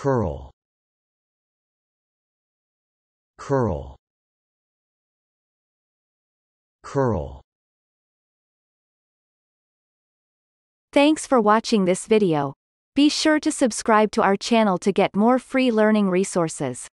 curl curl curl Thanks for watching this video. Be sure to subscribe to our channel to get more free learning resources.